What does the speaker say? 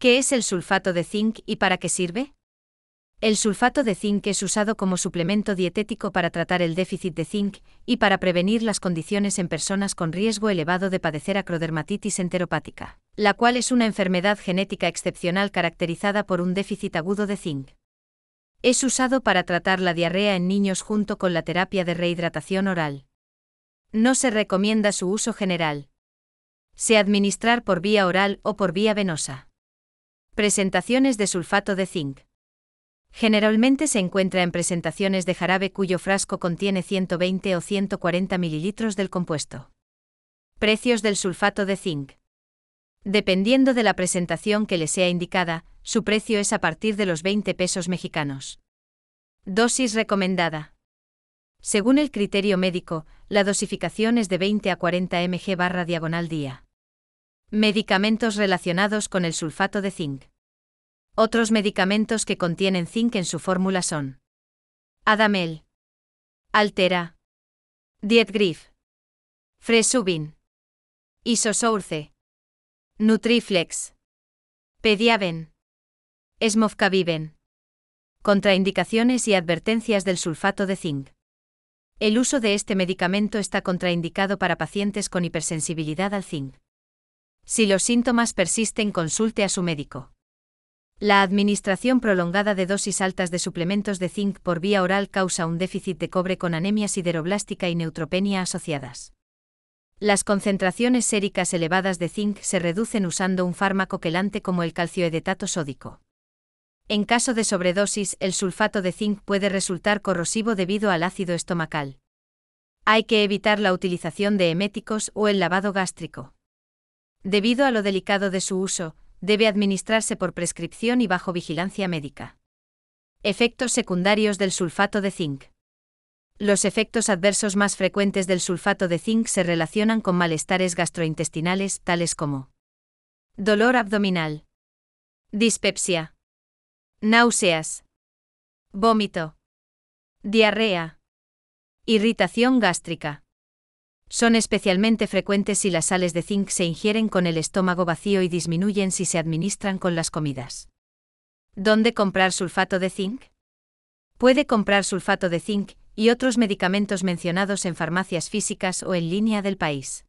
¿Qué es el sulfato de zinc y para qué sirve? El sulfato de zinc es usado como suplemento dietético para tratar el déficit de zinc y para prevenir las condiciones en personas con riesgo elevado de padecer acrodermatitis enteropática, la cual es una enfermedad genética excepcional caracterizada por un déficit agudo de zinc. Es usado para tratar la diarrea en niños junto con la terapia de rehidratación oral. No se recomienda su uso general. Se administrar por vía oral o por vía venosa. Presentaciones de sulfato de zinc. Generalmente se encuentra en presentaciones de jarabe cuyo frasco contiene 120 o 140 mililitros del compuesto. Precios del sulfato de zinc. Dependiendo de la presentación que le sea indicada, su precio es a partir de los 20 pesos mexicanos. Dosis recomendada. Según el criterio médico, la dosificación es de 20 a 40 mg barra diagonal día. Medicamentos relacionados con el sulfato de zinc. Otros medicamentos que contienen zinc en su fórmula son Adamel, Altera, Dietgriff, Fresubin, Isosource, Nutriflex, Pediaven, Esmofcaviven. Contraindicaciones y advertencias del sulfato de zinc. El uso de este medicamento está contraindicado para pacientes con hipersensibilidad al zinc. Si los síntomas persisten, consulte a su médico. La administración prolongada de dosis altas de suplementos de zinc por vía oral causa un déficit de cobre con anemia sideroblástica y neutropenia asociadas. Las concentraciones séricas elevadas de zinc se reducen usando un fármaco quelante como el calcioedetato sódico. En caso de sobredosis, el sulfato de zinc puede resultar corrosivo debido al ácido estomacal. Hay que evitar la utilización de eméticos o el lavado gástrico. Debido a lo delicado de su uso, Debe administrarse por prescripción y bajo vigilancia médica. Efectos secundarios del sulfato de zinc. Los efectos adversos más frecuentes del sulfato de zinc se relacionan con malestares gastrointestinales, tales como dolor abdominal, dispepsia, náuseas, vómito, diarrea, irritación gástrica. Son especialmente frecuentes si las sales de zinc se ingieren con el estómago vacío y disminuyen si se administran con las comidas. ¿Dónde comprar sulfato de zinc? Puede comprar sulfato de zinc y otros medicamentos mencionados en farmacias físicas o en línea del país.